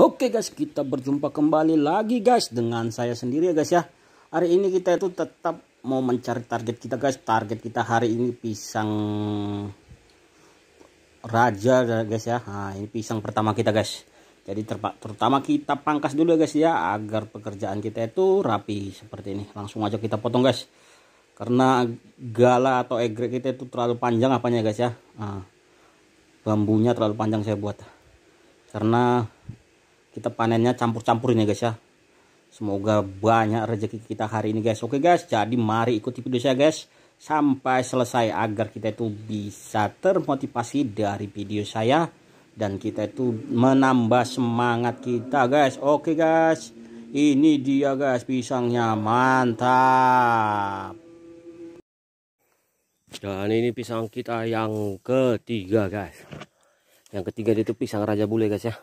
Oke guys, kita berjumpa kembali lagi guys dengan saya sendiri ya guys ya. Hari ini kita itu tetap mau mencari target kita guys. Target kita hari ini pisang raja guys ya. Nah, ini pisang pertama kita guys. Jadi terutama kita pangkas dulu ya guys ya agar pekerjaan kita itu rapi seperti ini. Langsung aja kita potong guys. Karena gala atau egrek kita itu terlalu panjang apanya guys ya. Nah, bambunya terlalu panjang saya buat. Karena kita panennya campur-campur ini ya, guys ya semoga banyak rezeki kita hari ini guys oke guys jadi mari ikuti video saya guys sampai selesai agar kita itu bisa termotivasi dari video saya dan kita itu menambah semangat kita guys oke guys ini dia guys pisangnya mantap dan ini pisang kita yang ketiga guys yang ketiga itu pisang raja bule guys ya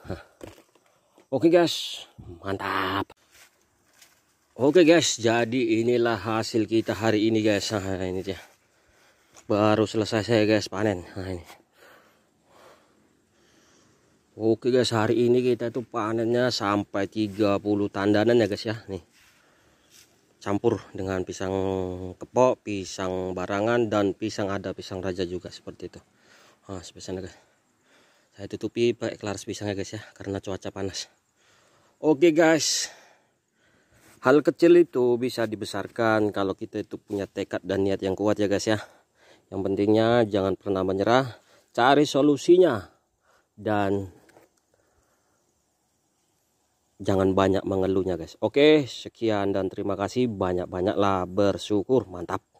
Oke guys, mantap. Oke guys, jadi inilah hasil kita hari ini guys. Nah, ini dia. Baru selesai saya guys panen. Nah, ini. Oke guys, hari ini kita tuh panennya sampai 30 tandanan ya guys ya. Nih. Campur dengan pisang kepok, pisang barangan dan pisang ada pisang raja juga seperti itu. Ah sebesar guys. Saya tutupi pakai laras pisangnya guys ya karena cuaca panas. Oke okay guys, hal kecil itu bisa dibesarkan kalau kita itu punya tekad dan niat yang kuat ya guys ya. Yang pentingnya jangan pernah menyerah, cari solusinya dan jangan banyak mengeluhnya guys. Oke, okay, sekian dan terima kasih banyak-banyaklah bersyukur, mantap.